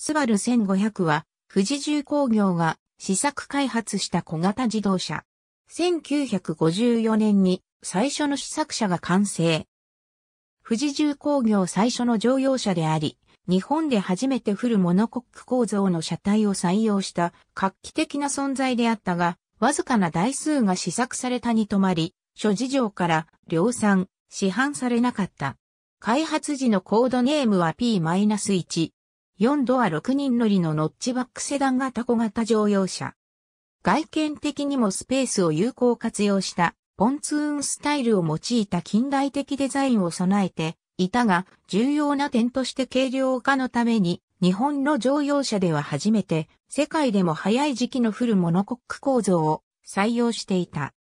スバル1500は、富士重工業が試作開発した小型自動車。1954年に最初の試作車が完成。富士重工業最初の乗用車であり、日本で初めてフルモノコック構造の車体を採用した画期的な存在であったが、わずかな台数が試作されたに止まり、諸事情から量産、市販されなかった。開発時のコードネームは P-1。4ドア6人乗りのノッチバックセダン型小型乗用車。外見的にもスペースを有効活用したポンツーンスタイルを用いた近代的デザインを備えていたが、重要な点として軽量化のために、日本の乗用車では初めて、世界でも早い時期のフルモノコック構造を採用していた。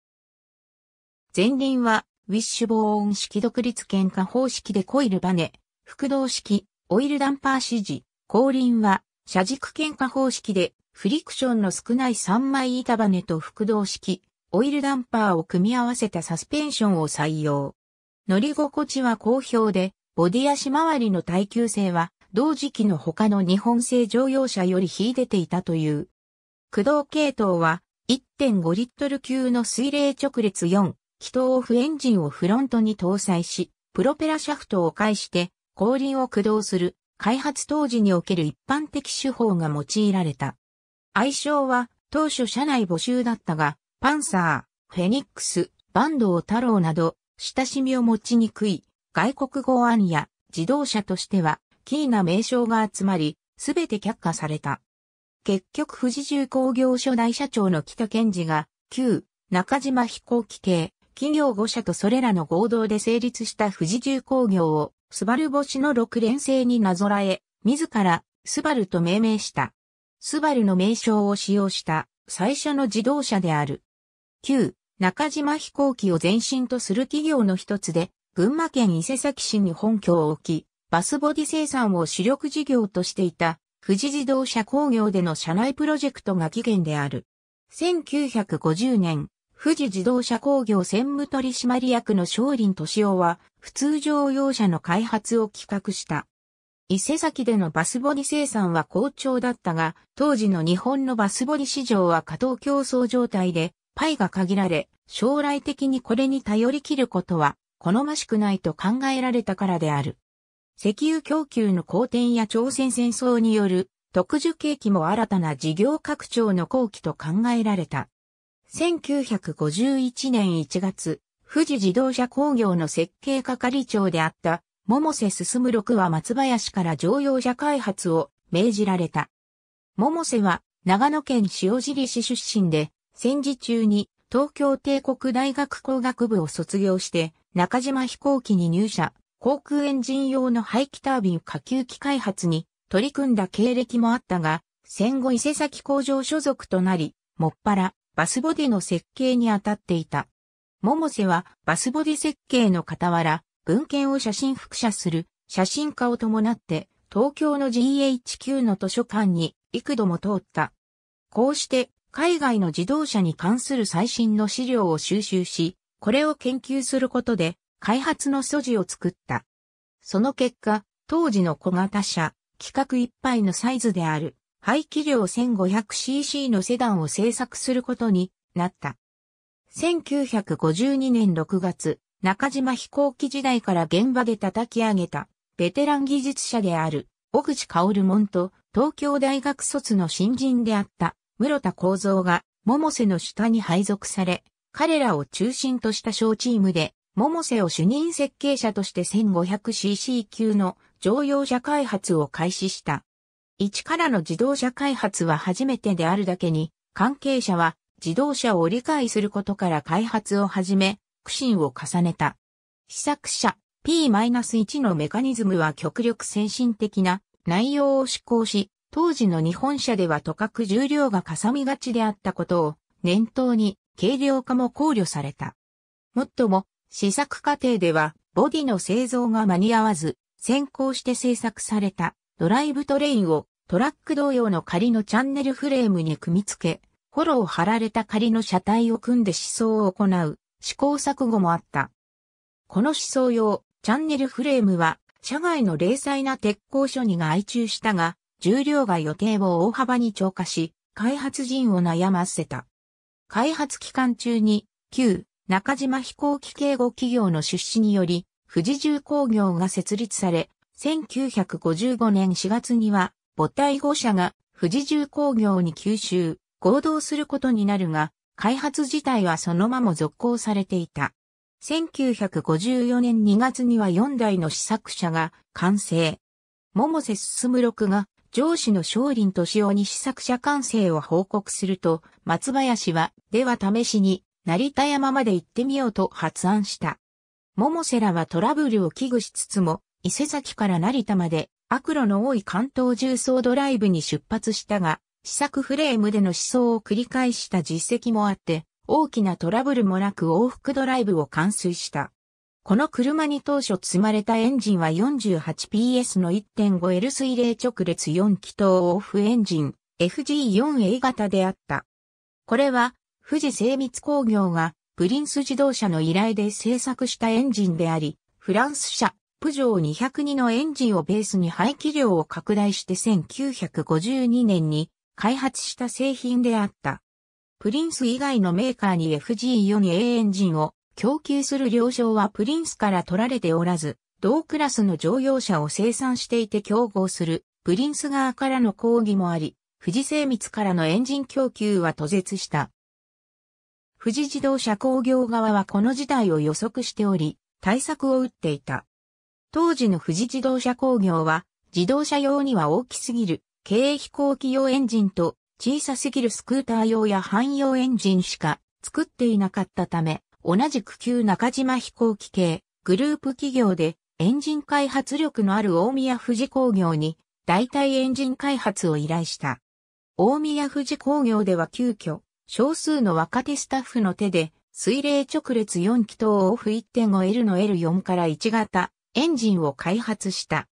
前輪は、ウィッシュボーン式独立圏下方式でコイルバネ、複動式、オイルダンパー指示、後輪は、車軸喧嘩方式で、フリクションの少ない3枚板バネと複動式、オイルダンパーを組み合わせたサスペンションを採用。乗り心地は好評で、ボディ足回りの耐久性は、同時期の他の日本製乗用車より引いていたという。駆動系統は、1.5リットル級の水冷直列4、気筒オフエンジンをフロントに搭載し、プロペラシャフトを介して、後輪を駆動する開発当時における一般的手法が用いられた。愛称は当初社内募集だったが、パンサー、フェニックス、バンドを太郎など、親しみを持ちにくい、外国語案や自動車としては、キーな名称が集まり、すべて却下された。結局富士重工業所大社長の北健二が、旧中島飛行機系、企業5社とそれらの合同で成立した富士重工業をスバル星の六連星になぞらえ、自ら、スバルと命名した。スバルの名称を使用した最初の自動車である。旧、中島飛行機を前身とする企業の一つで、群馬県伊勢崎市に本拠を置き、バスボディ生産を主力事業としていた、富士自動車工業での社内プロジェクトが起源である。1950年、富士自動車工業専務取締役の松林敏夫は、普通乗用車の開発を企画した。伊勢崎でのバスボディ生産は好調だったが、当時の日本のバスボディ市場は過当競争状態で、パイが限られ、将来的にこれに頼り切ることは、好ましくないと考えられたからである。石油供給の好転や朝鮮戦争による特殊景気も新たな事業拡張の後期と考えられた。1951年1月、富士自動車工業の設計係長であった桃瀬進六は松林から乗用車開発を命じられた。桃瀬は長野県塩尻市出身で、戦時中に東京帝国大学工学部を卒業して、中島飛行機に入社、航空エンジン用の排気タービン下級機開発に取り組んだ経歴もあったが、戦後伊勢崎工場所属となり、もっぱらバスボディの設計に当たっていた。百瀬はバスボディ設計の傍ら、文献を写真複写する写真家を伴って、東京の GHQ の図書館に幾度も通った。こうして、海外の自動車に関する最新の資料を収集し、これを研究することで、開発の素地を作った。その結果、当時の小型車、規格いっぱいのサイズである排気量 1500cc のセダンを製作することになった。1952年6月、中島飛行機時代から現場で叩き上げた、ベテラン技術者である、小口薫門と、東京大学卒の新人であった、室田幸三が、桃瀬の下に配属され、彼らを中心とした小チームで、桃瀬を主任設計者として 1500cc 級の乗用車開発を開始した。一からの自動車開発は初めてであるだけに、関係者は自動車を理解することから開発を始め、苦心を重ねた。試作車 P-1 のメカニズムは極力先進的な内容を施行し、当時の日本車ではとかく重量がかさみがちであったことを念頭に軽量化も考慮された。もっとも、試作過程ではボディの製造が間に合わず、先行して製作されたドライブトレインをトラック同様の仮のチャンネルフレームに組み付け、フォロー貼られた仮の車体を組んで思想を行う試行錯誤もあった。この思想用チャンネルフレームは車外の零細な鉄鋼処理が相中したが、重量が予定を大幅に超過し、開発陣を悩ませた。開発期間中に、旧中島飛行機警護企業の出資により、富士重工業が設立され、1955年4月には母体5社が富士重工業に吸収、合同することになるが、開発自体はそのまま続行されていた。1954年2月には4台の試作車が完成。桃瀬進六が上司の松林敏夫に試作車完成を報告すると、松林は、では試しに、成田山まで行ってみようと発案した。桃瀬らはトラブルを危惧しつつも、伊勢崎から成田まで、悪路の多い関東重曹ドライブに出発したが、試作フレームでの思想を繰り返した実績もあって、大きなトラブルもなく往復ドライブを完遂した。この車に当初積まれたエンジンは 48PS の 1.5L 水冷直列4気筒オフエンジン FG4A 型であった。これは富士精密工業がプリンス自動車の依頼で製作したエンジンであり、フランス車プジョー202のエンジンをベースに排気量を拡大して1952年に開発した製品であった。プリンス以外のメーカーに FG42A エンジンを供給する了承はプリンスから取られておらず、同クラスの乗用車を生産していて競合するプリンス側からの抗議もあり、富士精密からのエンジン供給は途絶した。富士自動車工業側はこの事態を予測しており、対策を打っていた。当時の富士自動車工業は、自動車用には大きすぎる、軽飛行機用エンジンと、小さすぎるスクーター用や汎用エンジンしか作っていなかったため、同じく旧中島飛行機系、グループ企業で、エンジン開発力のある大宮富士工業に、代替エンジン開発を依頼した。大宮富士工業では急遽、少数の若手スタッフの手で、水冷直列4気筒オフ 1.5L の L4 から1型、エンジンを開発した。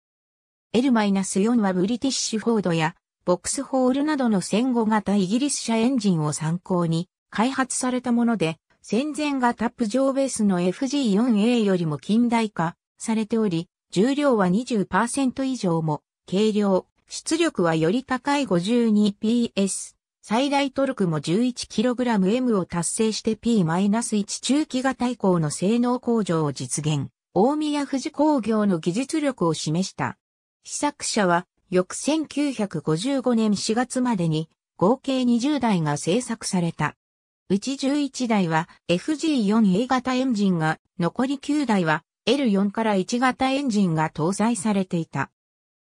L-4 はブリティッシュフォードやボックスホールなどの戦後型イギリス車エンジンを参考に開発されたもので、戦前がタップ上ベースの FG4A よりも近代化されており、重量は20%以上も、軽量、出力はより高い 52PS、最大トルクも 11kgM を達成して P-1 中期型以降の性能向上を実現。大宮富士工業の技術力を示した。試作車は、翌1955年4月までに、合計20台が製作された。うち11台は FG4A 型エンジンが、残り9台は L4 から1型エンジンが搭載されていた。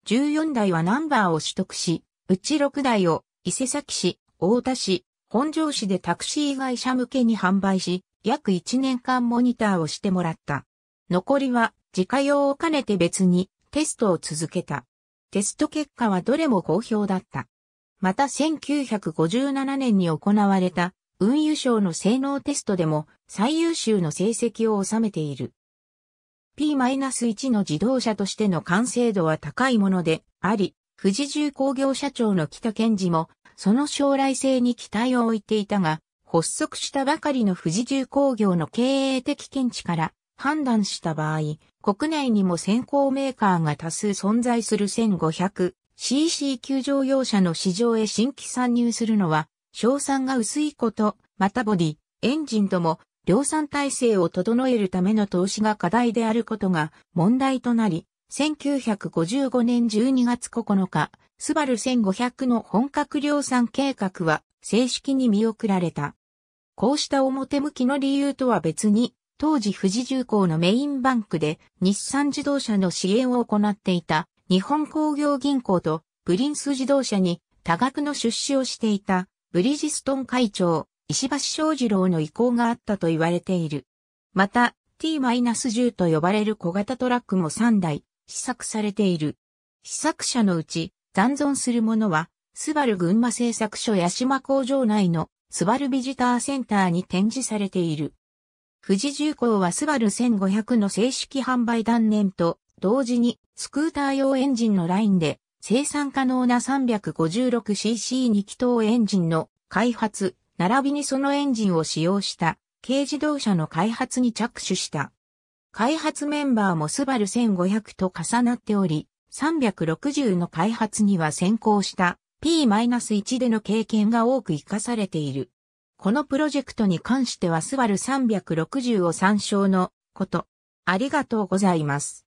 14台はナンバーを取得し、うち6台を伊勢崎市、大田市、本庄市でタクシー会社向けに販売し、約1年間モニターをしてもらった。残りは自家用を兼ねて別にテストを続けた。テスト結果はどれも好評だった。また1957年に行われた運輸省の性能テストでも最優秀の成績を収めている。P-1 の自動車としての完成度は高いものであり、富士重工業社長の北健二もその将来性に期待を置いていたが、発足したばかりの富士重工業の経営的見地から判断した場合、国内にも先行メーカーが多数存在する 1500cc 級乗用車の市場へ新規参入するのは、賞賛が薄いこと、またボディ、エンジンとも量産体制を整えるための投資が課題であることが問題となり、1955年12月9日、スバル1500の本格量産計画は正式に見送られた。こうした表向きの理由とは別に、当時富士重工のメインバンクで日産自動車の支援を行っていた日本工業銀行とプリンス自動車に多額の出資をしていたブリジストン会長石橋正二郎の意向があったと言われている。また T-10 と呼ばれる小型トラックも3台試作されている。試作車のうち残存するものは、スバル群馬製作所八島工場内のスバルビジターセンターに展示されている。富士重工はスバル1500の正式販売断念と同時にスクーター用エンジンのラインで生産可能な 356cc2 気筒エンジンの開発、並びにそのエンジンを使用した軽自動車の開発に着手した。開発メンバーもスバル1500と重なっており、360の開発には先行した P-1 での経験が多く活かされている。このプロジェクトに関してはスバル360を参照のこと。ありがとうございます。